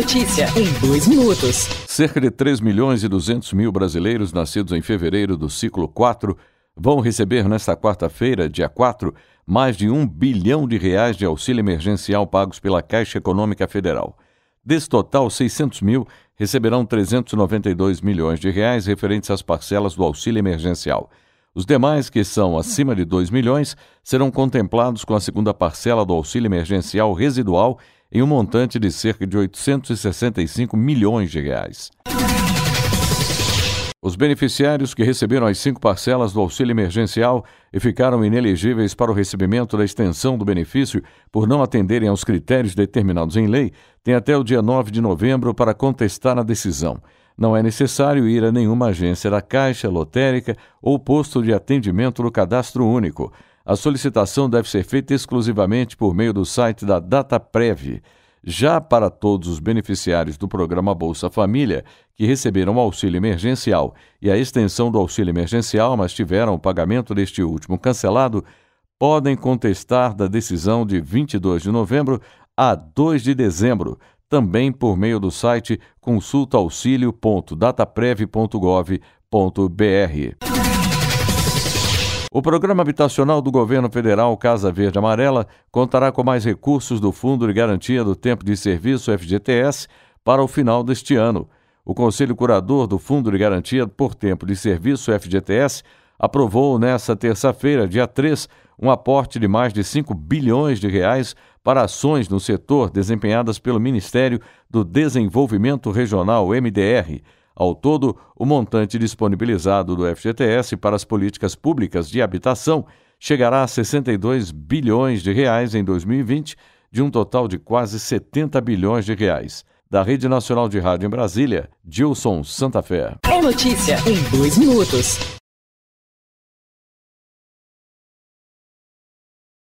notícia em dois minutos. Cerca de 3 milhões e 200 mil brasileiros nascidos em fevereiro do ciclo 4 vão receber nesta quarta-feira, dia 4, mais de um bilhão de reais de auxílio emergencial pagos pela Caixa Econômica Federal. Desse total, 600 mil receberão 392 milhões de reais referentes às parcelas do auxílio emergencial. Os demais, que são acima de 2 milhões, serão contemplados com a segunda parcela do auxílio emergencial residual em um montante de cerca de 865 milhões de reais. Os beneficiários que receberam as cinco parcelas do auxílio emergencial e ficaram inelegíveis para o recebimento da extensão do benefício por não atenderem aos critérios determinados em lei têm até o dia 9 de novembro para contestar a decisão. Não é necessário ir a nenhuma agência da Caixa, lotérica ou posto de atendimento no cadastro único. A solicitação deve ser feita exclusivamente por meio do site da DataPrev. Já para todos os beneficiários do programa Bolsa Família que receberam o auxílio emergencial e a extensão do auxílio emergencial, mas tiveram o pagamento deste último cancelado, podem contestar da decisão de 22 de novembro a 2 de dezembro, também por meio do site consultaauxilio.dataprev.gov.br. O Programa Habitacional do Governo Federal Casa Verde Amarela contará com mais recursos do Fundo de Garantia do Tempo de Serviço FGTS para o final deste ano. O Conselho Curador do Fundo de Garantia por Tempo de Serviço FGTS aprovou nesta terça-feira, dia 3, um aporte de mais de 5 bilhões de reais para ações no setor desempenhadas pelo Ministério do Desenvolvimento Regional, MDR. Ao todo, o montante disponibilizado do FGTS para as políticas públicas de habitação chegará a 62 bilhões de reais em 2020, de um total de quase 70 bilhões de reais. Da Rede Nacional de Rádio em Brasília, Gilson Santa Fé. É notícia em dois minutos.